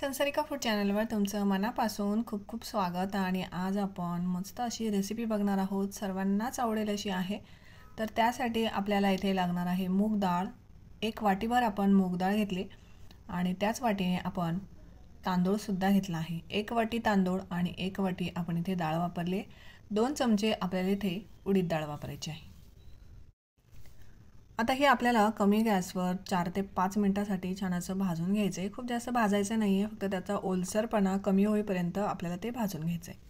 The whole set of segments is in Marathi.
संसारिका फूड चॅनलवर तुमचं मनापासून खूप खूप स्वागत आणि आज आपण मस्त अशी रेसिपी बघणार आहोत सर्वांनाच आवडेल अशी आहे तर त्यासाठी आपल्याला इथे लागणार आहे मूग डाळ एक वाटीभर आपण मूग डाळ घेतली आणि त्याच वाटीने आपण तांदूळसुद्धा घेतला आहे एक वाटी तांदूळ आणि एक वाटी आपण इथे डाळ वापरली दोन चमचे आपल्याला इथे उडीद डाळ वापरायची आहे आता हे आपल्याला कमी गॅसवर चार ते पाच मिनटासाठी छान असं भाजून घ्यायचं आहे खूप जास्त भाजायचं नाही आहे फक्त त्याचा ओलसरपणा कमी होईपर्यंत आपल्याला ते भाजून घ्यायचं आहे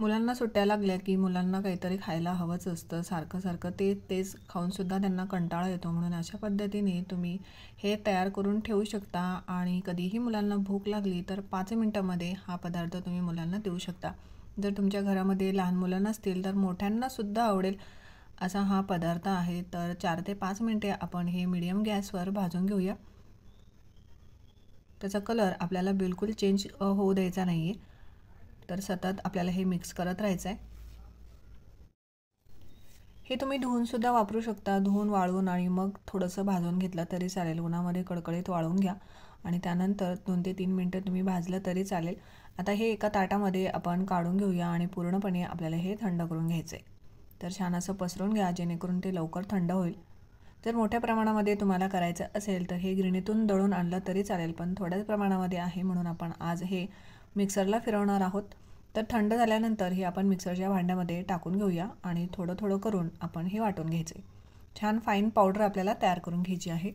मुलांना सुट्ट्या लागल्या की मुलांना काहीतरी खायला हवंच असतं सारखं सारखं ते तेच खाऊनसुद्धा त्यांना कंटाळा येतो म्हणून अशा पद्धतीने तुम्ही हे तयार करून ठेवू शकता आणि कधीही मुलांना भूक लागली तर पाच मिनटामध्ये हा पदार्थ तुम्ही मुलांना देऊ शकता जर तुमच्या घरामध्ये लहान मुलं नसतील तर मोठ्यांनासुद्धा आवडेल असा हा पदार्थ आहे तर चार ते पाच मिनटे आपण हे मिडियम गॅसवर भाजून घेऊया त्याचा कलर आपल्याला बिलकुल चेंज होऊ द्यायचा नाही आहे तर सतत आपल्याला हे मिक्स करत राहायचं आहे हे तुम्ही धुवूनसुद्धा वापरू शकता धुवून वाळवून आणि मग थोडंसं भाजून घेतलं तरी चालेल उन्हामध्ये कडकडीत वाळवून घ्या आणि त्यानंतर दोन ते तीन मिनटं तुम्ही भाजलं तरी चालेल आता हे एका ताटामध्ये आपण काढून घेऊया आणि पूर्णपणे आपल्याला हे थंड करून घ्यायचं आहे तर छान असं पसरून घ्या जेणेकरून ते लवकर थंड होईल जर मोठ्या प्रमाणामध्ये तुम्हाला करायचं असेल तर हे गिरणीतून दळून आणलं तरी चालेल पण थोड्याच प्रमाणामध्ये आहे म्हणून आपण आज हे मिक्सरला फिरवणार आहोत तर थंड झाल्यानंतर हे आपण मिक्सरच्या भांड्यामध्ये टाकून घेऊया आणि थोडं थोडं करून आपण हे वाटून घ्यायचे छान फाईन पावडर आपल्याला तयार करून घ्यायची आहे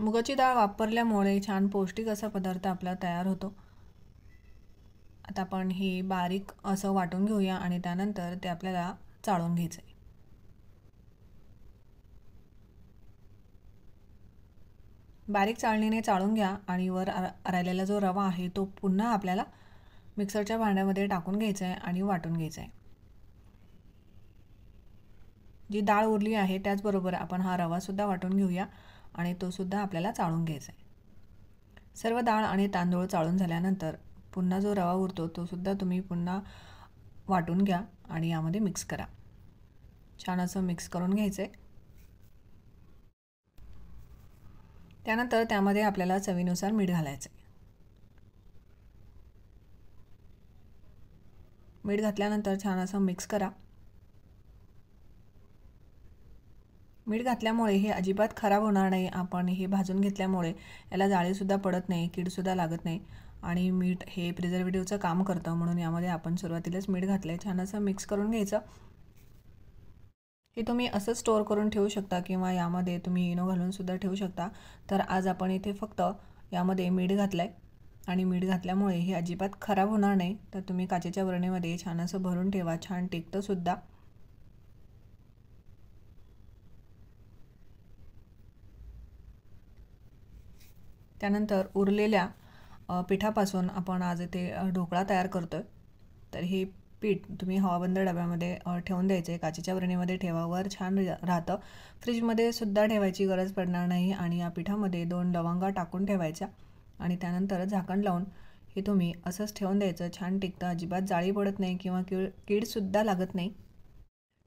मुगाची डाळ वापरल्यामुळे छान पौष्टिक असा पदार्थ आपला तयार होतो आता आपण हे बारीक असं वाटून घेऊया आणि त्यानंतर ते आपल्याला चाळून घ्यायचं आहे बारीक चाळणीने चाळून घ्या आणि वर राहिलेला जो रवा आहे तो पुन्हा आपल्याला मिक्सरच्या भांड्यामध्ये टाकून घ्यायचा आहे आणि वाटून घ्यायचा आहे जी डाळ उरली आहे त्याचबरोबर आपण हा रवासुद्धा वाटून घेऊया आणि तोसुद्धा आपल्याला चाळून घ्यायचा आहे सर्व डाळ आणि तांदूळ चाळून झाल्यानंतर पुन्हा जो रवा उरतो तो सुद्धा तुम्ही पुन्हा वाटून घ्या आणि यामध्ये मिक्स करा छान असं मिक्स करून घ्यायचं आहे त्यानंतर त्यामध्ये आपल्याला चवीनुसार मीठ घालायचं आहे मीठ घातल्यानंतर छान असं मिक्स करा मीठ घातल्यामुळे हे अजिबात खराब होणार नाही आपण हे भाजून घेतल्यामुळे याला जाळीसुद्धा पडत नाही कीडसुद्धा लागत नाही आणि मीठ हे प्रिझर्वेटिव्हचं काम करतं म्हणून यामध्ये आपण सुरुवातीलाच मीठ घातलं आहे छान असं मिक्स करून घ्यायचं हे तुम्ही असं स्टोअर करून ठेवू शकता किंवा यामध्ये तुम्ही इनो घालूनसुद्धा ठेवू शकता तर आज आपण इथे फक्त यामध्ये मीठ घातलं आहे आणि मीठ घातल्यामुळे हे अजिबात खराब होणार नाही तर तुम्ही काचेच्या वरणीमध्ये छान असं भरून ठेवा छान टिकतंसुद्धा त्यानंतर उरलेल्या पिठापासून आपण आज इथे ढोकळा तयार करतो आहे तर हे पीठ तुम्ही हवाबंद डब्यामध्ये ठेवून द्यायचे काचेच्या वरणीमध्ये ठेवावर छान राहतं फ्रीजमध्ये सुद्धा ठेवायची गरज पडणार नाही आणि या पिठामध्ये दोन लवंगा टाकून ठेवायच्या आणि त्यानंतर झाकण लावून हे तुम्ही असंच ठेवून द्यायचं छान टिकतं अजिबात जाळी पडत नाही किंवा कीड कीडसुद्धा लागत नाही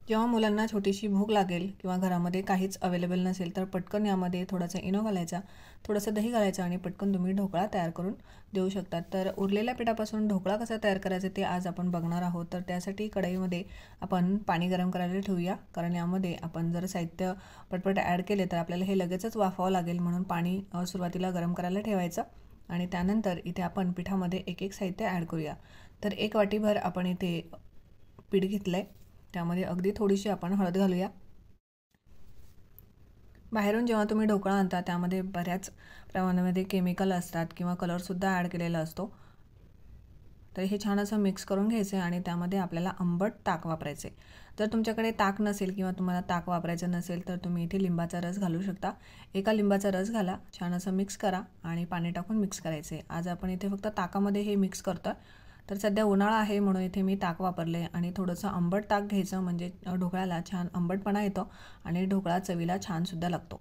जेव्हा मुलांना छोटीशी भूक लागेल किंवा घरामध्ये काहीच अवेलेबल नसेल तर पटकन यामध्ये थोडासा इनो घालायचा थोडंसं दही घालायचं आणि पटकन तुम्ही ढोकळा तयार करून देऊ शकतात तर उरलेल्या पिठापासून ढोकळा कसा तयार करायचा ते आज आपण बघणार आहोत तर त्यासाठी कढईमध्ये आपण पाणी गरम करायला ठेवूया कारण यामध्ये आपण जर साहित्य पटपट ॲड केले तर आपल्याला हे लगेचच वाफावं लागेल म्हणून पाणी सुरुवातीला गरम करायला ठेवायचं आणि त्यानंतर इथे आपण पिठामध्ये एक एक साहित्य ॲड करूया तर एक वाटीभर आपण इथे पीठ घेतलं आहे त्यामध्ये अगदी थोडीशी आपण हळद घालूया बाहेरून जेव्हा तुम्ही ढोकळा आणता त्यामध्ये बऱ्याच प्रमाणामध्ये केमिकल असतात किंवा कलरसुद्धा ॲड केलेला असतो तर हे छान असं मिक्स करून घ्यायचं आणि त्यामध्ये आपल्याला आंबट ताक वापरायचे जर तुमच्याकडे ताक नसेल किंवा तुम्हाला ताक वापरायचं नसेल तर तुम्ही इथे लिंबाचा रस घालू शकता एका लिंबाचा रस घाला छान असं मिक्स करा आणि पाणी टाकून मिक्स करायचे आज आपण इथे फक्त ताकामध्ये हे मिक्स करतो तर सध्या उन्हाळा आहे म्हणून इथे मी ताक वापरले आणि थोडंसं आंबट ताक घ्यायचं म्हणजे ढोकळ्याला छान आंबटपणा येतो आणि ढोकळा चवीला छानसुद्धा लागतो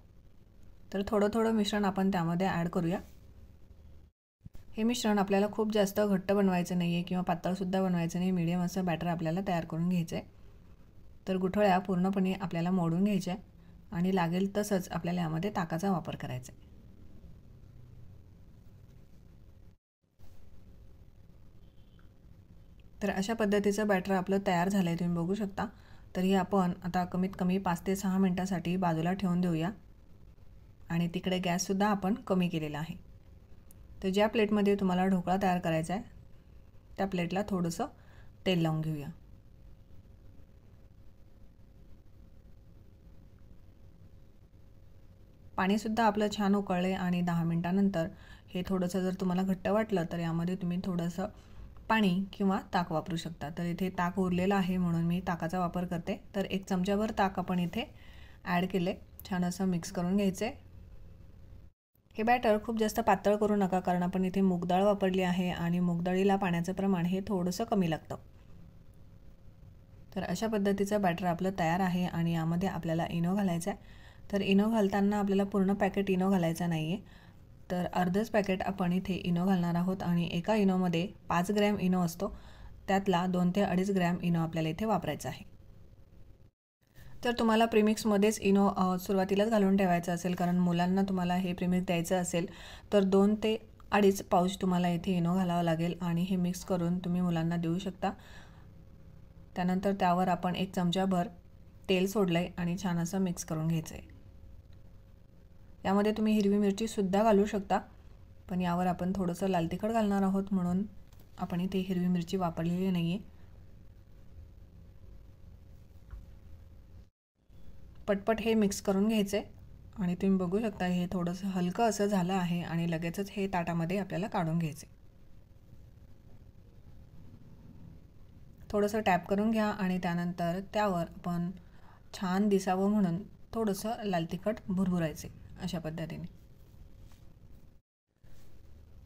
तर थोडं थोडं मिश्रण आपण त्यामध्ये ॲड करूया हे मिश्रण आपल्याला खूप जास्त घट्ट बनवायचं नाही आहे किंवा पातळसुद्धा बनवायचं नाही मिडियम असं बॅटर आपल्याला तयार करून घ्यायचं आहे तर गुठळ्या पूर्णपणे आपल्याला मोडून घ्यायच्या आणि लागेल तसंच आपल्याला यामध्ये ताकाचा वापर करायचा आहे तर अशा पद्धतीचं बॅटर आपलं तयार झालं आहे तुम्ही बघू शकता तर हे आपण आता कमीत कमी पाच ते सहा मिनटासाठी बाजूला ठेवून देऊया आणि तिकडे गॅससुद्धा आपण कमी केलेला आहे तर ज्या प्लेटमध्ये तुम्हाला ढोकळा तयार करायचा आहे त्या प्लेटला थोडंसं तेल लावून घेऊया पाणीसुद्धा आपलं छान उकळले आणि दहा मिनटानंतर हे थोडंसं जर तुम्हाला घट्ट वाटलं तर यामध्ये तुम्ही थोडंसं पाणी किंवा ताक वापरू शकता तर इथे ताक उरलेलं आहे म्हणून मी ताकाचा वापर करते तर एक चमच्याभर ताक आपण इथे ॲड केले छान असं मिक्स करून घ्यायचे हे बॅटर खूप जास्त पातळ करू नका कारण आपण इथे मूगडाळ वापरली आहे आणि मूगडाळीला पाण्याचं प्रमाण हे थोडंसं कमी लागतं तर अशा पद्धतीचं बॅटर आपलं तयार आहे आणि यामध्ये आपल्याला इनो घालायचं आहे तर इनो घालताना आपल्याला पूर्ण पॅकेट इनो घालायचा नाही आहे तर अर्धच पॅकेट आपण इथे इनो घालणार आहोत आणि एका इनोमध्ये पाच ग्रॅम इनो असतो त्यातला दोन ते अडीच ग्रॅम इनो आपल्याला इथे वापरायचा आहे तर तुम्हाला प्रिमिक्समध्येच इनो सुरुवातीलाच घालून ठेवायचं असेल कारण मुलांना तुम्हाला हे प्रिमिक्स द्यायचं असेल तर दोन ते अडीच पाऊच तुम्हाला इथे इनो घालावं लागेल आणि हे मिक्स करून तुम्ही मुलांना देऊ शकता त्यानंतर त्यावर आपण एक चमचाभर तेल सोडलं आहे आणि छान असं मिक्स करून घ्यायचं आहे यामध्ये तुम्ही हिरवी मिरचीसुद्धा घालू शकता पण यावर आपण थोडंसं लाल तिखट घालणार आहोत म्हणून आपण इथे हिरवी मिरची वापरलेली नाही आहे पटपट हे मिक्स करून घ्यायचे आणि तुम्ही बघू शकता हे थोडंसं हलकं असं झालं आहे आणि लगेचच हे ताटामध्ये आपल्याला काढून घ्यायचे थोडंसं टॅप करून घ्या आणि त्यानंतर त्यावर आपण छान दिसावं म्हणून थोडंसं लाल तिखट भुरभुरायचे अशा पद्धतीने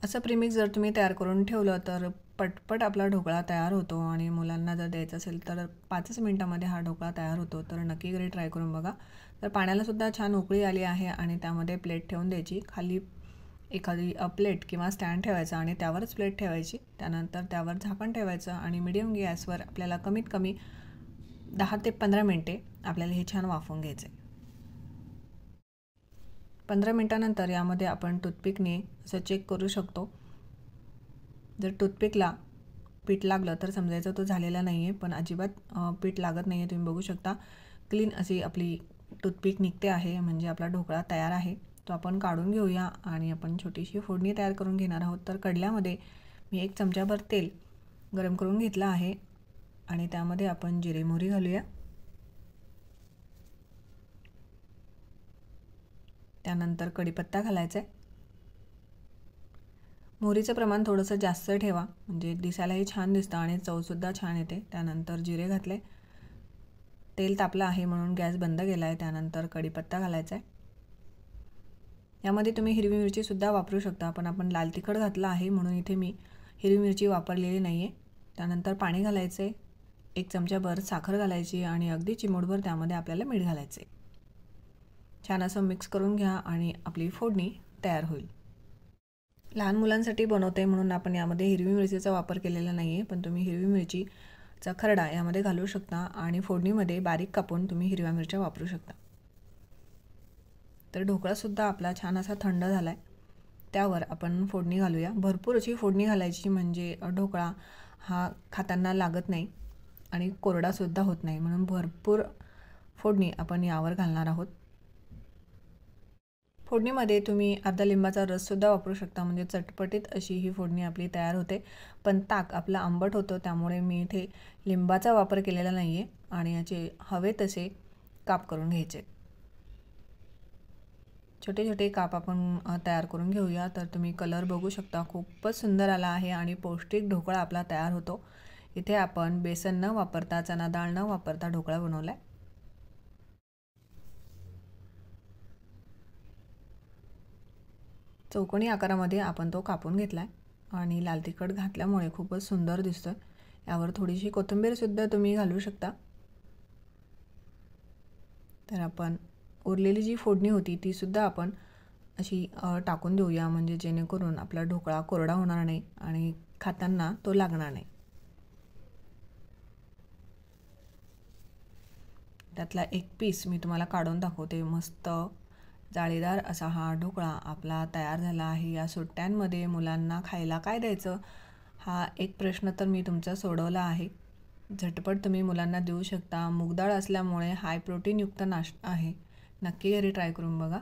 असं प्रिमिक्स जर तुम्ही तयार करून ठेवलं तर पटपट आपला ढोकळा तयार होतो आणि मुलांना जर द्यायचं असेल तर पाचच मिनटामध्ये हा ढोकळा तयार होतो तर नक्की घरी ट्राय करून बघा तर पाण्यालासुद्धा छान उकळी आली आहे आणि त्यामध्ये प्लेट ठेवून द्यायची खाली एखादी प्लेट किंवा स्टँड ठेवायचा आणि त्यावरच प्लेट ठेवायची त्यानंतर त्यावर झाकण ठेवायचं आणि मिडियम गॅसवर आपल्याला कमीत कमी दहा ते पंधरा मिनटे आपल्याला हे छान वाफवून घ्यायचे पंधरा मिनटानंतर यामध्ये आपण टूथपिकने असं चेक करू शकतो जर टूथपिकला पीठ लागलं तर समजायचं तो झालेला नाही आहे पण अजिबात पीठ लागत नाही आहे तुम्ही बघू शकता क्लीन अशी आपली टूथपिक निघते आहे म्हणजे आपला ढोकळा तयार आहे तो आपण काढून घेऊया आणि आपण छोटीशी फोडणी तयार करून घेणार आहोत तर कडल्यामध्ये मी एक चमचाभर तेल गरम करून घेतलं आहे आणि त्यामध्ये आपण जिरे मोहरी घालूया त्यानंतर कडीपत्ता घालायचा आहे मोहरीचं प्रमाण थोडंसं जास्त ठेवा म्हणजे दिसायलाही छान दिसतं आणि चवसुद्धा छान येते त्यानंतर जिरे घातले तेल तापलं आहे म्हणून गॅस बंद केला आहे त्यानंतर कडीपत्ता घालायचा आहे यामध्ये तुम्ही हिरवी मिरचीसुद्धा वापरू शकता पण आपण लाल तिखट घातलं आहे म्हणून इथे मी हिरवी मिरची वापरलेली नाही आहे त्यानंतर पाणी घालायचे एक चमचाभर साखर घालायची आणि अगदी चिमूटभर त्यामध्ये आपल्याला मीठ आहे छान असं मिक्स करून घ्या आणि आपली फोडणी तयार होईल लहान मुलांसाठी बनवते म्हणून आपण यामध्ये हिरवी मिरचीचा वापर केलेला नाही आहे पण तुम्ही हिरवी मिरचीचा खरडा यामध्ये घालू शकता आणि फोडणीमध्ये बारीक कापून तुम्ही हिरव्या मिरच्या वापरू शकता तर ढोकळासुद्धा आपला छान असा थंड झाला आहे त्यावर आपण फोडणी घालूया भरपूर अशी फोडणी घालायची म्हणजे ढोकळा हा खाताना लागत नाही आणि कोरडासुद्धा होत नाही म्हणून भरपूर फोडणी आपण यावर घालणार आहोत फोडणीमध्ये तुम्ही अर्धा लिंबाचा रससुद्धा वापरू शकता म्हणजे चटपटीत अशी ही फोडणी आपली तयार होते पण ताक आपला आंबट होतो त्यामुळे मी इथे लिंबाचा वापर केलेला नाही आहे आणि याचे हवे तसे काप करून घ्यायचे छोटे छोटे काप आपण तयार करून घेऊया तर तुम्ही कलर बघू शकता खूपच सुंदर आला आहे आणि पौष्टिक ढोकळा आपला तयार होतो इथे आपण बेसन न वापरता चणा डाळ न वापरता ढोकळा बनवला आहे चौकोनी आकारामध्ये आपण तो कापून घेतला आहे आणि लाल तिखट घातल्यामुळे खूपच सुंदर दिसतं यावर थोडीशी कोथिंबीरसुद्धा तुम्ही घालू शकता तर आपण उरलेली जी फोडणी होती तीसुद्धा आपण अशी टाकून देऊया म्हणजे जेणेकरून आपला ढोकळा कोरडा होणार नाही आणि खाताना तो लागणार नाही त्यातला एक पीस मी तुम्हाला काढून दाखवते मस्त जाळीदार असा हा ढोकळा आपला तयार झाला आहे या सुट्ट्यांमध्ये मुलांना खायला काय द्यायचं हा एक प्रश्न तर मी तुमचा सोडवला आहे झटपट तुम्ही मुलांना देऊ शकता मूगडाळ असल्यामुळे हाय प्रोटीनयुक्त नाश्ता आहे नक्की घरी ट्राय करून बघा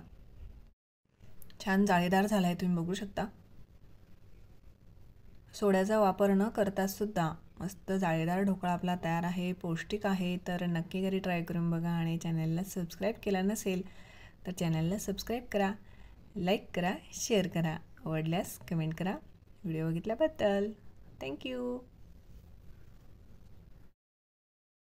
छान जाळीदार झाला आहे तुम्ही बघू शकता सोड्याचा वापर न करतासुद्धा मस्त जाळीदार ढोकळा आपला तयार आहे पौष्टिक आहे तर नक्की घरी ट्राय करून बघा आणि चॅनलला सबस्क्राईब केला नसेल तर चॅनलला सबस्क्राईब करा लाईक करा शेअर करा आवडल्यास कमेंट करा व्हिडिओ बघितल्याबद्दल थँक्यू